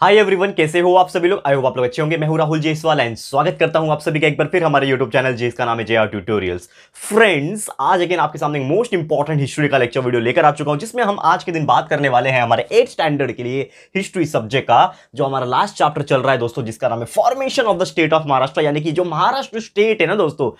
Hi everyone कैसे हो आप सभी लोग आई होप आप लोग अच्छे होंगे मैं हूं राहुल जयसवाल एंड स्वागत करता हूं आप सभी का एक बार फिर हमारे यूट्यूब चैनल जिसका नाम है जे आर ट्यूटोरियल फ्रेंड्स आज अगेन आपके सामने मोस्ट इंपॉर्टेंट हिस्ट्री का लेक्चर वीडियो लेकर आ चुका हूं जिसमें हम आज के दिन बात करने वाले हैं हमारे एट स्टैंडर्ड के लिए हिस्ट्री सब्जेक्ट का जो हमारा लास्ट चैप्टर चल रहा है दोस्तों जिसका नाम है formation of the state of Maharashtra यानी कि जो महाराष्ट्र स्टेट है ना दोस्तों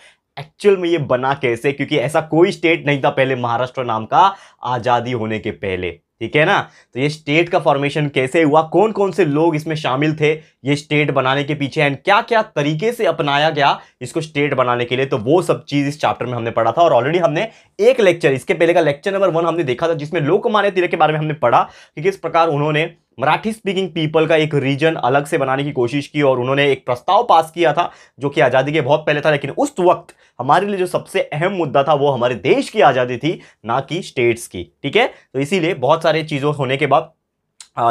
एक्चुअल में ये बना कैसे क्योंकि ऐसा कोई स्टेट नहीं था पहले महाराष्ट्र नाम का आज़ादी होने के पहले ठीक है ना तो ये स्टेट का फॉर्मेशन कैसे हुआ कौन कौन से लोग इसमें शामिल थे ये स्टेट बनाने के पीछे एंड क्या क्या तरीके से अपनाया गया इसको स्टेट बनाने के लिए तो वो सब चीज़ इस चैप्टर में हमने पढ़ा था और ऑलरेडी हमने एक लेक्चर इसके पहले का लेक्चर नंबर वन हमने देखा था जिसमें लोकमान्य तिलक के बारे में हमने पढ़ा कि किस प्रकार उन्होंने मराठी स्पीकिंग पीपल का एक रीजन अलग से बनाने की कोशिश की और उन्होंने एक प्रस्ताव पास किया था जो कि आज़ादी के बहुत पहले था लेकिन उस वक्त हमारे लिए जो सबसे अहम मुद्दा था वो हमारे देश की आज़ादी थी ना कि स्टेट्स की ठीक है तो इसीलिए बहुत सारे चीज़ों होने के बाद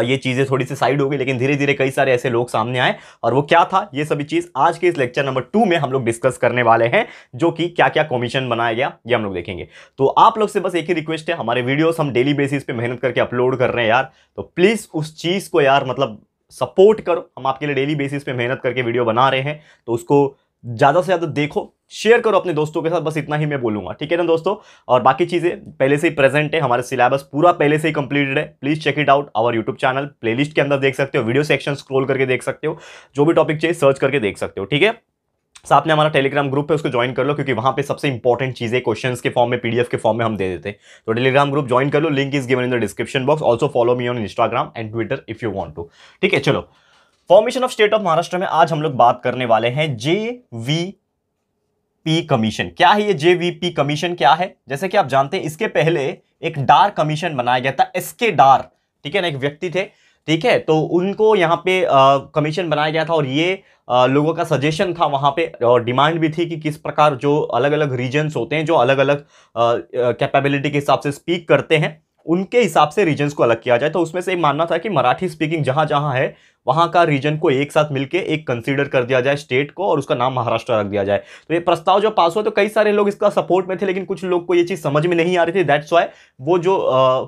ये चीज़ें थोड़ी सी साइड हो गई लेकिन धीरे धीरे कई सारे ऐसे लोग सामने आए और वो क्या था ये सभी चीज़ आज के इस लेक्चर नंबर टू में हम लोग डिस्कस करने वाले हैं जो कि क्या क्या कमीशन बनाया गया ये हम लोग देखेंगे तो आप लोग से बस एक ही रिक्वेस्ट है हमारे वीडियोस हम डेली बेसिस पे मेहनत करके अपलोड कर रहे हैं यार तो प्लीज़ उस चीज़ को यार मतलब सपोर्ट करो हम आपके लिए डेली बेसिस पे मेहनत करके वीडियो बना रहे हैं तो उसको ज़्यादा से ज़्यादा देखो शेयर करो अपने दोस्तों के साथ बस इतना ही मैं बोलूँगा ठीक है ना दोस्तों और बाकी चीज़ें पहले से ही प्रेजेंट है हमारे सिलेबस पूरा पहले से ही कंप्लीटेड है please check it out our YouTube channel playlist के अंदर देख सकते हो वीडियो सेक्शन स्क्रोल करके देख सकते हो जो भी टॉपिक चाहिए सर्च करके देख सकते हो ठीक है साथ में हमारा टेलीग्राम ग्रुप है उसको ज्वाइन कर लो क्योंकि वहाँ पे सबसे इंपॉर्टेंट चीज़ें क्वेश्चंस के फॉर्म में पीडीएफ के फॉर्म में हम दे देते हैं तो टेलीग्राम ग्रुप ज्वाइन कर लो link is given in the description box also follow me on Instagram and Twitter if you want to ठीक है चलो formation of state of Maharashtra में आज हम लोग बात करने वाले हैं जे वी पी कमीशन क्या है ये जे वी पी कमीशन क्या है जैसे कि आप जानते हैं इसके पहले एक डार कमीशन बनाया गया था एस के डार ठीक है ना एक व्यक्ति थे ठीक है तो उनको यहाँ पे कमीशन बनाया गया था और ये आ, लोगों का सजेशन था वहाँ पे और डिमांड भी थी कि किस प्रकार जो अलग अलग रीजन्स होते हैं जो अलग अलग कैपेबिलिटी के हिसाब से स्पीक करते हैं उनके हिसाब से रीजन्स को अलग किया जाए तो उसमें से मानना था कि मराठी स्पीकिंग जहाँ जहाँ है वहाँ का रीजन को एक साथ मिलके एक कंसीडर कर दिया जाए स्टेट को और उसका नाम महाराष्ट्र रख दिया जाए तो ये प्रस्ताव जो पास हुआ तो कई सारे लोग इसका सपोर्ट में थे लेकिन कुछ लोग को ये चीज़ समझ में नहीं आ रही थी दैट्स वाई वो जो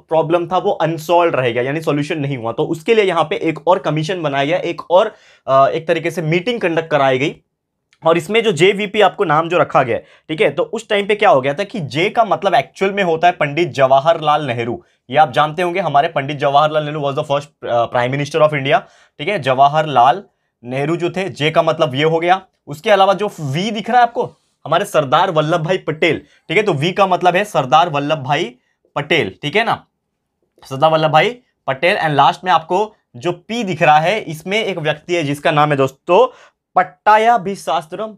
प्रॉब्लम था वो अनसॉल्व रह गया यानी सोल्यूशन नहीं हुआ तो उसके लिए यहाँ पे एक और कमीशन बनाया गया एक और एक तरीके से मीटिंग कंडक्ट कराई गई और इसमें जो जे आपको नाम जो रखा गया है ठीक है तो उस टाइम पे क्या हो गया था कि जे का मतलब एक्चुअल में होता है पंडित जवाहरलाल नेहरू ये आप जानते होंगे हमारे Pandit Jawaharlal Nehru was the first prime minister of India ठीक है जवाहरलाल नेहरू जो थे जे का मतलब ये हो गया उसके अलावा जो वी दिख रहा है आपको हमारे सरदार वल्लभ भाई पटेल ठीक है तो वी का मतलब है सरदार वल्लभ भाई पटेल ठीक है ना सरदार वल्लभ भाई पटेल एंड लास्ट में आपको जो पी दिख रहा है इसमें एक व्यक्ति है जिसका नाम है दोस्तों पट्टाया भी शास्त्रम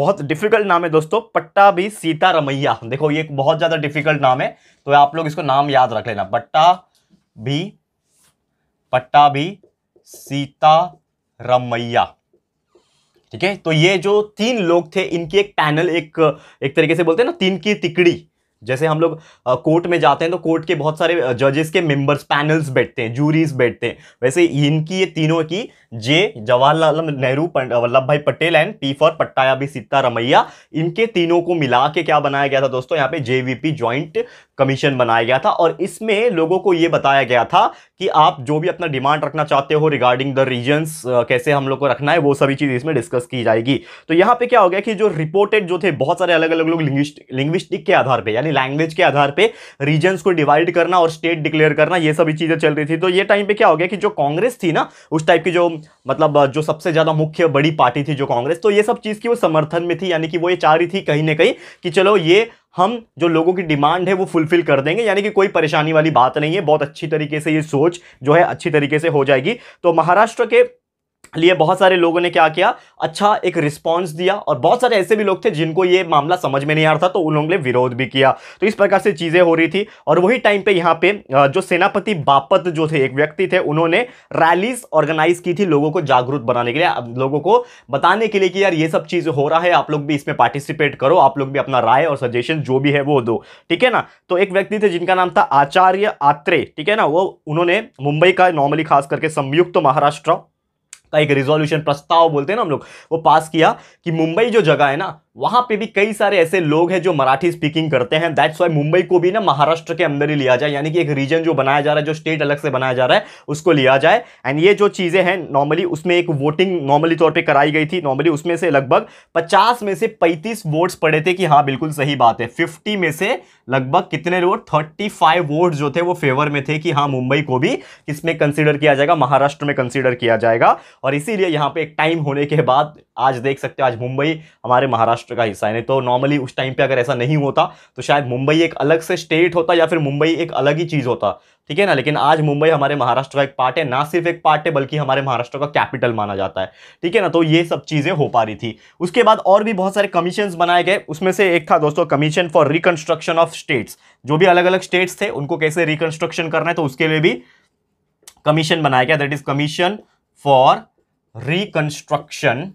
बहुत डिफिकल्ट नाम है दोस्तों पट्टा भी सीता रमैया देखो ये बहुत ज़्यादा डिफिकल्ट नाम है तो आप लोग इसको नाम याद रख लेना पट्टा भी पट्टा भी सीता रमैया ठीक है तो ये जो तीन लोग थे इनकी एक पैनल एक एक तरीके से बोलते हैं ना तीन की तिकड़ी जैसे हम लोग कोर्ट में जाते हैं तो कोर्ट के बहुत सारे जजेस के मेंबर्स पैनल्स बैठते हैं जूरीज बैठते हैं वैसे इनकी ये तीनों की जे Jawaharlal Nehru Vallabh Bhai Patel and P for Pattabhi भी सीता रमैया इनके तीनों को मिला के क्या बनाया गया था दोस्तों यहाँ पे जेवीपी ज्वाइंट कमीशन बनाया गया था और इसमें लोगों को ये बताया गया था कि आप जो भी अपना डिमांड रखना चाहते हो रिगार्डिंग द रीजन्स कैसे हम लोग को रखना है वो सभी चीज़ इसमें डिस्कस की जाएगी तो यहाँ पे क्या हो गया कि जो रिपोर्टेड जो थे बहुत सारे अलग अलग लोग लिंग्विस्टिक के आधार पर यानी लैंग्वेज के आधार पर रीजन्स को डिवाइड करना और स्टेट डिक्लेयर करना ये सभी चीज़ें चल रही थी तो ये टाइम पर क्या हो गया कि जो कांग्रेस थी ना उस टाइप की जो मतलब जो सबसे ज़्यादा मुख्य बड़ी पार्टी थी जो कांग्रेस तो ये सब चीज़ की वो समर्थन में थी यानी कि वो ये चाह रही थी कहीं ना कहीं कि चलो ये हम जो लोगों की डिमांड है वो फुलफिल कर देंगे यानी कि कोई परेशानी वाली बात नहीं है बहुत अच्छी तरीके से ये सोच जो है अच्छी तरीके से हो जाएगी तो महाराष्ट्र के लिए बहुत सारे लोगों ने क्या किया अच्छा एक रिस्पांस दिया और बहुत सारे ऐसे भी लोग थे जिनको ये मामला समझ में नहीं आ रहा था तो उन लोगों ने विरोध भी किया तो इस प्रकार से चीज़ें हो रही थी और वही टाइम पे यहाँ पे जो सेनापति बापत जो थे एक व्यक्ति थे उन्होंने रैलीज ऑर्गेनाइज की थी लोगों को जागरूक बनाने के लिए लोगों को बताने के लिए कि यार ये सब चीज़ हो रहा है आप लोग भी इसमें पार्टिसिपेट करो आप लोग भी अपना राय और सजेशन जो भी है वो दो ठीक है ना तो एक व्यक्ति थे जिनका नाम था आचार्य आत्रे ठीक है ना वो उन्होंने मुंबई का नॉर्मली खास करके संयुक्त महाराष्ट्र का एक रिजोल्यूशन प्रस्ताव बोलते हैं ना हम लोग वो पास किया कि मुंबई जो जगह है ना वहां पे भी कई सारे ऐसे लोग हैं जो मराठी स्पीकिंग करते हैं दैट्स वाई मुंबई को भी ना महाराष्ट्र के अंदर ही लिया जाए यानी कि एक रीजन जो बनाया जा रहा है जो स्टेट अलग से बनाया जा रहा है उसको लिया जाए एंड ये जो चीज़ें हैं नॉर्मली उसमें एक वोटिंग नॉर्मली तौर पर कराई गई थी नॉर्मली उसमें से लगभग पचास में से पैंतीस वोट्स पड़े थे कि हाँ बिल्कुल सही बात है फिफ्टी में से लगभग कितने वोट थर्टी फाइव जो थे वो फेवर में थे कि हाँ मुंबई को भी इसमें कंसिडर किया जाएगा महाराष्ट्र में कंसिडर किया जाएगा और इसीलिए यहाँ पे एक टाइम होने के बाद आज देख सकते हो आज मुंबई हमारे महाराष्ट्र का हिस्सा है नहीं तो नॉर्मली उस टाइम पे अगर ऐसा नहीं होता तो शायद मुंबई एक अलग से स्टेट होता या फिर मुंबई एक अलग ही चीज़ होता ठीक है ना लेकिन आज मुंबई हमारे महाराष्ट्र का एक पार्ट है ना सिर्फ एक पार्ट है बल्कि हमारे महाराष्ट्र का कैपिटल माना जाता है ठीक है ना तो ये सब चीज़ें हो पा रही थी उसके बाद और भी बहुत सारे कमीशन बनाए गए उसमें से एक था दोस्तों commission for reconstruction of states जो भी अलग अलग स्टेट्स थे उनको कैसे रिकन्स्ट्रक्शन करना है तो उसके लिए भी कमीशन बनाया गया that is commission for reconstruction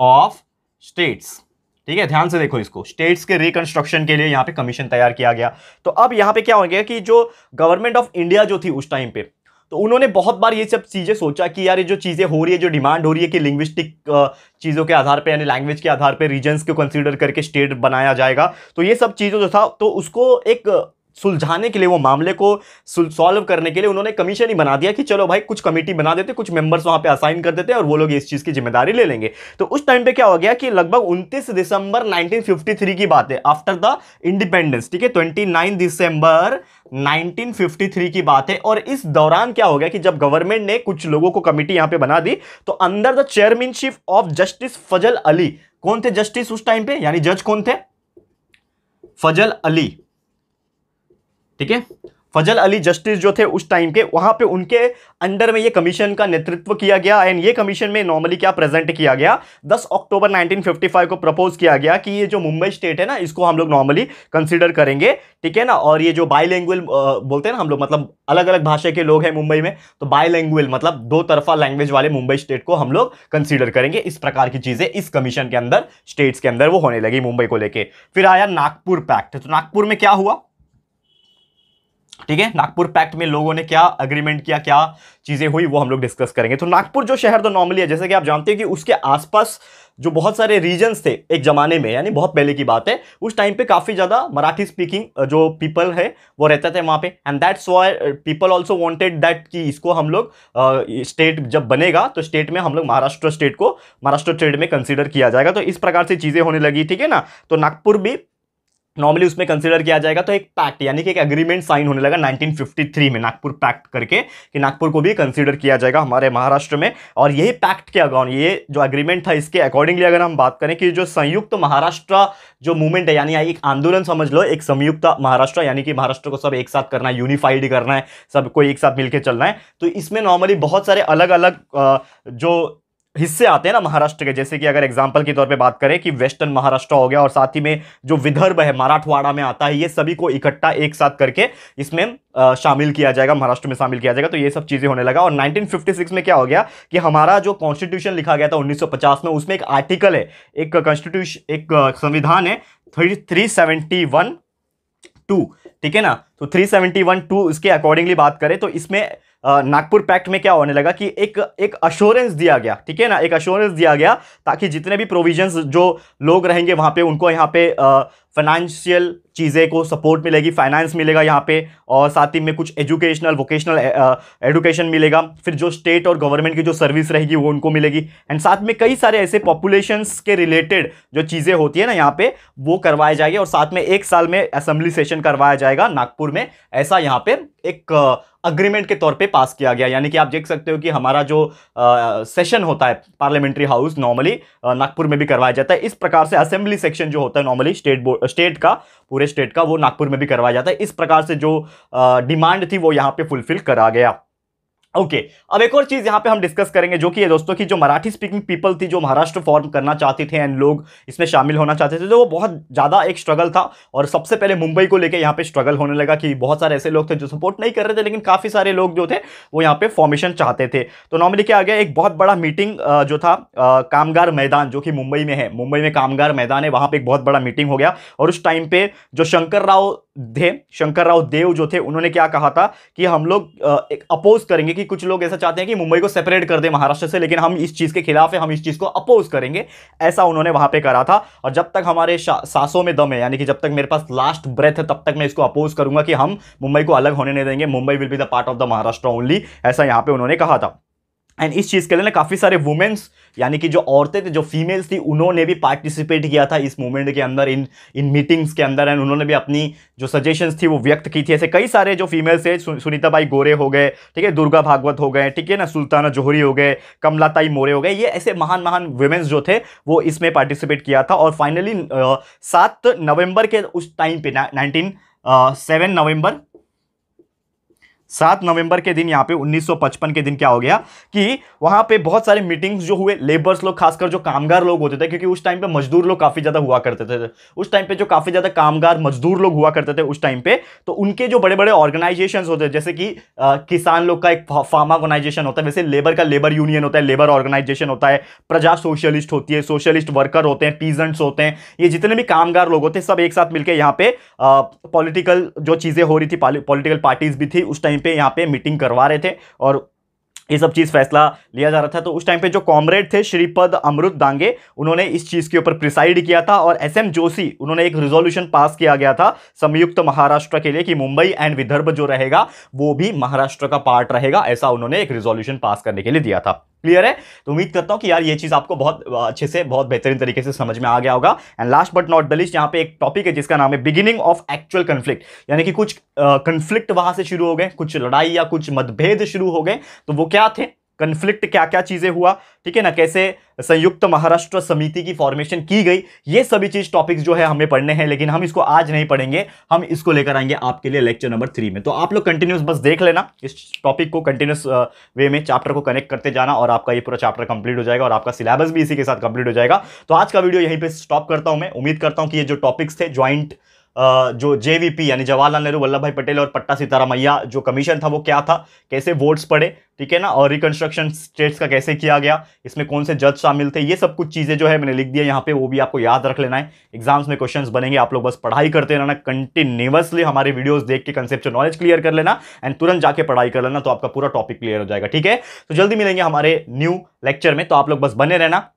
of states ठीक है ध्यान से देखो इसको स्टेट्स के रिकंस्ट्रक्शन के लिए यहाँ पे कमीशन तैयार किया गया तो अब यहाँ पे क्या हो गया कि जो गवर्नमेंट ऑफ इंडिया जो थी उस टाइम पे तो उन्होंने बहुत बार ये सब चीज़ें सोचा कि यार ये जो चीज़ें हो रही है जो डिमांड हो रही है कि लिंग्विस्टिक चीज़ों के आधार पर यानी लैंग्वेज के आधार पर रीजन्स को कंसीडर करके स्टेट बनाया जाएगा तो ये सब चीज़ों जो था तो उसको एक सुलझाने के लिए वो मामले को सॉल्व करने के लिए उन्होंने कमीशन ही बना दिया कि चलो भाई कुछ कमेटी बना देते कुछ मेंबर्स वहां पे असाइन कर देते और वो लोग इस चीज़ की जिम्मेदारी ले लेंगे तो उस टाइम पे क्या हो गया कि लगभग 29 दिसंबर 1953 की बात है आफ्टर द इंडिपेंडेंस ठीक है 29 दिसंबर 1953 की बात है और इस दौरान क्या हो गया कि जब गवर्नमेंट ने कुछ लोगों को कमेटी यहां पे बना दी तो under the chairmanship of justice Fazal Ali कौन थे जस्टिस उस टाइम पे यानी जज कौन थे फजल अली ठीक है फजल अली जस्टिस जो थे उस टाइम के वहाँ पे उनके अंडर में ये कमीशन का नेतृत्व किया गया एंड ये कमीशन में नॉर्मली क्या प्रेजेंट किया गया 10 अक्टूबर 1955 को प्रपोज किया गया कि ये जो मुंबई स्टेट है ना इसको हम लोग नॉर्मली कंसिडर करेंगे ठीक है ना और ये जो बायलैंग्वेज बोलते हैं ना हम लोग मतलब अलग अलग भाषा के लोग हैं मुंबई में तो बाई मतलब दो तरफा लैंग्वेज वाले मुंबई स्टेट को हम लोग कंसिडर करेंगे इस प्रकार की चीज़ें इस कमीशन के अंदर स्टेट्स के अंदर वो होने लगी मुंबई को लेकर फिर आया नागपुर पैक्ट तो नागपुर में क्या हुआ ठीक है नागपुर पैक्ट में लोगों ने क्या अग्रीमेंट किया क्या चीज़ें हुई वो हम लोग डिस्कस करेंगे तो नागपुर जो शहर तो नॉर्मली है जैसे कि आप जानते हैं कि उसके आसपास जो बहुत सारे रीजन्स थे एक ज़माने में यानी बहुत पहले की बात है उस टाइम पे काफ़ी ज़्यादा मराठी स्पीकिंग जो पीपल है वो रहते थे वहाँ पे and that's why people also wanted that कि इसको हम लोग स्टेट जब बनेगा तो स्टेट में हम लोग महाराष्ट्र स्टेट को महाराष्ट्र स्टेट में कंसिडर किया जाएगा तो इस प्रकार से चीज़ें होने लगी ठीक है ना तो नागपुर भी नॉर्मली उसमें कंसिडर किया जाएगा तो एक पैक्ट यानी कि एक एग्रीमेंट साइन होने लगा 1953 में नागपुर पैक्ट करके कि नागपुर को भी कंसिडर किया जाएगा हमारे महाराष्ट्र में और यही पैक्ट के अगाउंड ये जो एग्रीमेंट था इसके अकॉर्डिंगली अगर हम बात करें कि जो संयुक्त तो महाराष्ट्र जो मूवमेंट है यानी एक आंदोलन समझ लो एक संयुक्त महाराष्ट्र यानी कि महाराष्ट्र को सब एक साथ करना है यूनिफाइड करना है सबको एक साथ मिलकर चलना है तो इसमें नॉर्मली बहुत सारे अलग अलग जो हिस्से आते हैं ना महाराष्ट्र के जैसे कि अगर एग्जाम्पल के तौर पे बात करें कि वेस्टर्न महाराष्ट्र हो गया और साथ ही में जो विदर्भ है मराठवाड़ा में आता है ये सभी को इकट्ठा एक साथ करके इसमें शामिल किया जाएगा महाराष्ट्र में शामिल किया जाएगा तो ये सब चीज़ें होने लगा और 1956 में क्या हो गया कि हमारा जो कॉन्स्टिट्यूशन लिखा गया था 1950 में उसमें एक आर्टिकल है एक कॉन्स्टिट्यूशन एक संविधान है three three seventy one two ठीक है ना तो थ्री सेवेंटी वन टू इसके अकॉर्डिंगली बात करें तो इसमें नागपुर पैक्ट में क्या होने लगा कि एक एक अश्योरेंस दिया गया ठीक है ना एक अश्योरेंस दिया गया ताकि जितने भी प्रोविजंस जो लोग रहेंगे वहाँ पे उनको यहाँ पे फाइनेंशियल चीज़ें को सपोर्ट मिलेगी फाइनेंस मिलेगा यहाँ पे और साथ ही में कुछ एजुकेशनल वोकेशनल एडुकेशन मिलेगा फिर जो स्टेट और गवर्नमेंट की जो सर्विस रहेगी वो उनको मिलेगी एंड साथ में कई सारे ऐसे पॉपुलेशंस के रिलेटेड जो चीज़ें होती है ना यहाँ पे वो करवाए जाएगी और साथ में एक साल में असम्बली सेशन करवाया जाएगा नागपुर में ऐसा यहाँ पर एक अग्रीमेंट के तौर पे पास किया गया यानी कि आप देख सकते हो कि हमारा जो आ, सेशन होता है पार्लियामेंट्री हाउस नॉर्मली नागपुर में भी करवाया जाता है इस प्रकार से असेंबली सेक्शन जो होता है नॉर्मली स्टेट बोर्ड स्टेट का पूरे स्टेट का वो नागपुर में भी करवाया जाता है इस प्रकार से जो डिमांड थी वो यहाँ पर फुलफिल करा गया ओके okay. अब एक और चीज़ यहाँ पे हम डिस्कस करेंगे जो कि है दोस्तों कि जो मराठी स्पीकिंग पीपल थी जो महाराष्ट्र फॉर्म करना चाहते थे एंड लोग इसमें शामिल होना चाहते थे तो वो बहुत ज़्यादा एक स्ट्रगल था और सबसे पहले मुंबई को लेकर यहाँ पे स्ट्रगल होने लगा कि बहुत सारे ऐसे लोग थे जो सपोर्ट नहीं कर रहे थे लेकिन काफ़ी सारे लोग जो थे वो यहाँ पे फॉर्मेशन चाहते थे तो नॉर्मली क्या आ गया एक बहुत बड़ा मीटिंग जो था कामगार मैदान जो कि मुंबई में है मुंबई में कामगार मैदान है वहाँ पर एक बहुत बड़ा मीटिंग हो गया और उस टाइम पर जो शंकर राव थे शंकर राव देव जो थे उन्होंने क्या कहा था कि हम लोग एक अपोज करेंगे कि कुछ लोग ऐसा चाहते हैं कि मुंबई को सेपरेट कर दे महाराष्ट्र से लेकिन हम इस चीज़ के खिलाफ है हम इस चीज़ को अपोज करेंगे ऐसा उन्होंने वहां पे करा था और जब तक हमारे सांसों में दम है यानी कि जब तक मेरे पास लास्ट ब्रेथ है तब तक मैं इसको अपोज करूंगा कि हम मुंबई को अलग होने नहीं देंगे Mumbai will be the part of the Maharashtra only ऐसा यहाँ पर उन्होंने कहा था एंड इस चीज़ के लिए ना काफ़ी सारे वुमेंस यानी कि जो औरतें थी जो फीमेल्स थी उन्होंने भी पार्टिसिपेट किया था इस मूवमेंट के अंदर इन इन मीटिंग्स के अंदर एंड उन्होंने भी अपनी जो सजेशंस थी वो व्यक्त की थी ऐसे कई सारे जो फीमेल्स थे सु, सुनीता बाई गोरे हो गए ठीक है दुर्गा भागवत हो गए ठीक है ना सुल्ताना जोहरी हो गए कमलाताई मोरे हो गए ये ऐसे महान महान वुमेंस जो थे वो इसमें पार्टिसिपेट किया था और फाइनली सात नवम्बर के उस टाइम पर नाइनटीन सेवन नवम्बर सात नवंबर के दिन यहाँ पे 1955 के दिन क्या हो गया कि वहाँ पे बहुत सारे मीटिंग्स जो हुए लेबर्स लोग खासकर जो कामगार लोग होते थे क्योंकि उस टाइम पे मजदूर लोग काफ़ी ज़्यादा हुआ करते थे उस टाइम पे जो काफ़ी ज़्यादा कामगार मजदूर लोग हुआ करते थे उस टाइम पे तो उनके जो बड़े बड़े ऑर्गेनाइजेशन होते हैं जैसे कि आ, किसान लोग का एक फार्म ऑर्गेनाइजेशन होता है वैसे लेबर का लेबर यूनियन होता है लेबर ऑर्गेनाइजेशन होता है प्रजा सोशलिस्ट होती है सोशलिस्ट वर्कर होते हैं पीजेंट्स होते हैं ये जितने भी कामगार लोग होते हैं सब एक साथ मिलकर यहाँ पे पॉलिटिकल जो चीज़ें हो रही थी पॉलिटिकल पार्टीज भी थी उस टाइम टाइम पे यहाँ पे मीटिंग करवा रहे थे और ये सब चीज़ फैसला लिया जा रहा था तो उस टाइम पे जो कॉमरेड थे श्रीपद अमृत दांगे उन्होंने इस चीज़ के ऊपर प्रिसाइड किया था और एस एम जोशी उन्होंने एक रिजोल्यूशन पास किया गया था संयुक्त महाराष्ट्र के लिए कि मुंबई एंड विदर्भ जो रहेगा वो भी महाराष्ट्र का पार्ट रहेगा ऐसा उन्होंने एक रिजोल्यूशन पास करने के लिए दिया था क्लियर है तो उम्मीद करता हूँ कि यार ये चीज़ आपको बहुत अच्छे से बहुत बेहतरीन तरीके से समझ में आ गया होगा and last but not the list यहाँ पे एक टॉपिक है जिसका नाम है बिगिनिंग ऑफ एक्चुअल कन्फ्लिक्ट यानी कि कुछ कन्फ्लिक्ट वहाँ से शुरू हो गए कुछ लड़ाई या कुछ मतभेद शुरू हो गए तो वो क्या थे कन्फ्लिक्ट क्या क्या चीज़ें हुआ ठीक है ना कैसे संयुक्त महाराष्ट्र समिति की फॉर्मेशन की गई ये सभी चीज़ टॉपिक्स जो है हमें पढ़ने हैं लेकिन हम इसको आज नहीं पढ़ेंगे हम इसको लेकर आएंगे आपके लिए लेक्चर नंबर थ्री में तो आप लोग कंटिन्यूस बस देख लेना इस टॉपिक को कंटिन्यूस वे में चैप्टर को कनेक्ट करते जाना और आपका ये पूरा चैप्टर कंप्लीट हो जाएगा और आपका सिलेबस भी इसी के साथ कंप्लीट हो जाएगा तो आज का वीडियो यहीं पर स्टॉप करता हूँ मैं उम्मीद करता हूँ कि ये जो टॉपिक्स थे ज्वाइंट जो जेवीपी यानी जवाहरलाल नेहरू वल्लभ भाई पटेल और पट्टा सीतारामैया जो कमीशन था वो क्या था कैसे वोट्स पड़े ठीक है ना और रिकन्स्ट्रक्शन स्टेट्स का कैसे किया गया इसमें कौन से जज शामिल थे ये सब कुछ चीज़ें जो है मैंने लिख दिया यहाँ पे वो भी आपको याद रख लेना है एग्जाम्स में क्वेश्चंस बनेंगे आप लोग बस पढ़ाई करते रहना कंटिन्यूसली हमारे वीडियोस देख के कंसेप्ट नॉलेज क्लियर कर लेना एंड तुरंत जाके पढ़ाई कर लेना तो आपका पूरा टॉपिक क्लियर हो जाएगा ठीक है तो जल्दी मिलेंगे हमारे न्यू लेक्चर में तो आप लोग बस बने रहना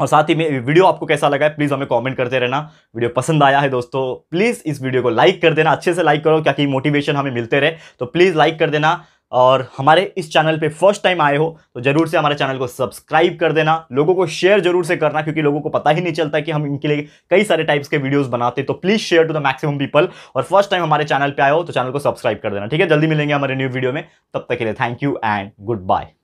और साथ ही में वीडियो आपको कैसा लगा है प्लीज़ हमें कमेंट करते रहना वीडियो पसंद आया है दोस्तों प्लीज़ इस वीडियो को लाइक कर देना अच्छे से लाइक करो कि मोटिवेशन हमें मिलते रहे तो प्लीज़ लाइक कर देना और हमारे इस चैनल पे फर्स्ट टाइम आए हो तो ज़रूर से हमारे चैनल को सब्सक्राइब कर देना लोगों को शेयर जरूर से करना क्योंकि लोगों को पता ही नहीं चलता कि हम इनके लिए कई सारे टाइप्स के वीडियोस बनाते तो please share to the maximum people और फर्स्ट टाइम हमारे चैनल पे आए हो तो चैनल को सब्सक्राइब कर देना ठीक है जल्दी मिलेंगे हमारे न्यू वीडियो में तब तक के लिए thank you and good bye